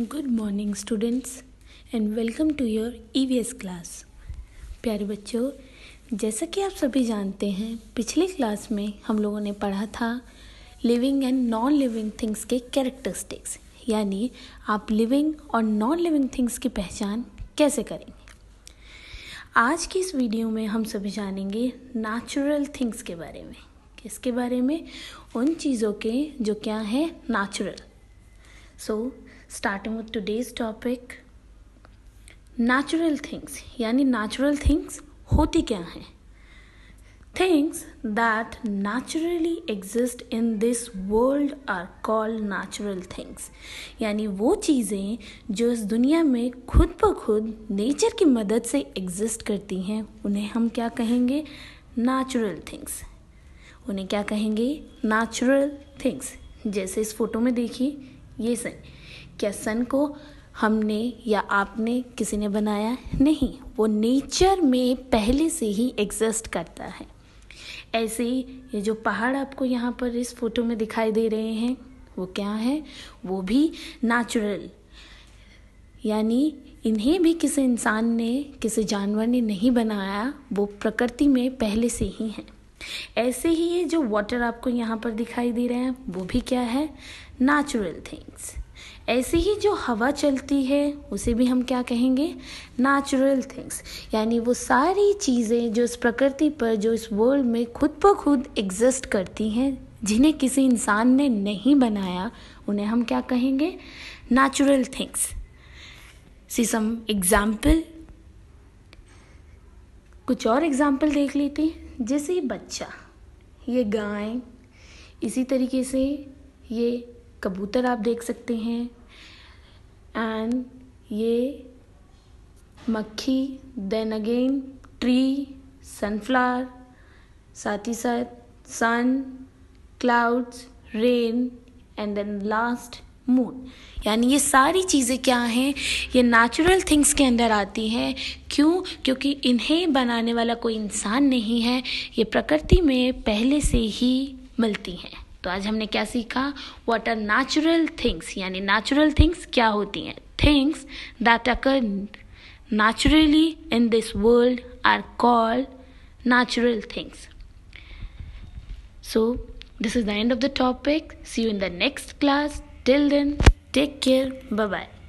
good morning students and welcome to your S class प्यारे बच्चों जैसा कि आप सभी जानते हैं पिछले क्लास में हम लोगों ने पढ़ा था living and non living things के कैरेक्टरिस्टिक्स यानी आप लिविंग और नॉन लिविंग थिंग्स की पहचान कैसे करेंगे आज की इस वीडियो में हम सभी जानेंगे नेचुरल थिंग्स के बारे में किसके बारे में उन चीज़ों के जो क्या है natural so so, starting with today's topic natural things यानी नेचुरल थिंग्स होती क्या हैं things that naturally exist in this world are called natural things यानी वो चीज़ें जो इस दुनिया में खुद ब खुद नेचर की मदद से एग्जिस्ट करती हैं उन्हें हम क्या कहेंगे नेचुरल थिंग्स उन्हें क्या कहेंगे नेचुरल थिंग्स जैसे इस फोटो में देखिए ये सही क्या सन को हमने या आपने किसी ने बनाया नहीं वो नेचर में पहले से ही एग्जिस्ट करता है ऐसे ही ये जो पहाड़ आपको यहाँ पर इस फोटो में दिखाई दे रहे हैं वो क्या है वो भी नेचुरल यानी इन्हें भी किसी इंसान ने किसी जानवर ने नहीं बनाया वो प्रकृति में पहले से ही हैं ऐसे ही ये जो वाटर आपको यहाँ पर दिखाई दे रहे हैं वो भी क्या है नेचुरल थिंग्स ऐसी ही जो हवा चलती है उसे भी हम क्या कहेंगे नेचुरल थिंग्स यानी वो सारी चीज़ें जो इस प्रकृति पर जो इस वर्ल्ड में खुद ब खुद एग्जिस्ट करती हैं जिन्हें किसी इंसान ने नहीं बनाया उन्हें हम क्या कहेंगे natural things see some example कुछ और एग्जाम्पल देख लेते हैं जैसे बच्चा ये गाय इसी तरीके से ये कबूतर आप देख सकते हैं एंड ये मक्खी देन अगेन ट्री सनफ्लावर साथ ही साथ sun clouds rain and then last moon यानी ये सारी चीज़ें क्या हैं ये नेचुरल थिंग्स के अंदर आती हैं क्यों क्योंकि इन्हें बनाने वाला कोई इंसान नहीं है ये प्रकृति में पहले से ही मिलती हैं तो आज हमने क्या सीखा वॉट आर नेचुरल थिंग्स यानी नेचुरल थिंग्स क्या होती हैं things that occur naturally in this world are called natural things so this is the end of the topic see you in the next class till then take care bye bye